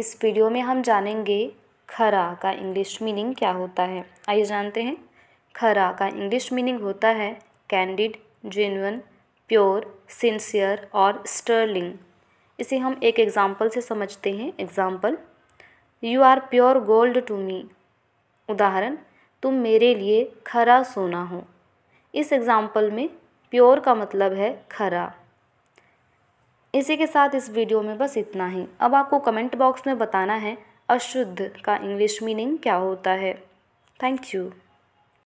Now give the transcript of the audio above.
इस वीडियो में हम जानेंगे खरा का इंग्लिश मीनिंग क्या होता है आइए जानते हैं खरा का इंग्लिश मीनिंग होता है कैंडिड जेन्यून प्योर सिंसियर और स्टर्लिंग इसे हम एक एग्ज़ाम्पल से समझते हैं example you are pure gold to me उदाहरण तुम मेरे लिए खरा सोना हो इस एग्ज़ाम्पल में प्योर का मतलब है खरा इसी के साथ इस वीडियो में बस इतना ही अब आपको कमेंट बॉक्स में बताना है अशुद्ध का इंग्लिश मीनिंग क्या होता है थैंक यू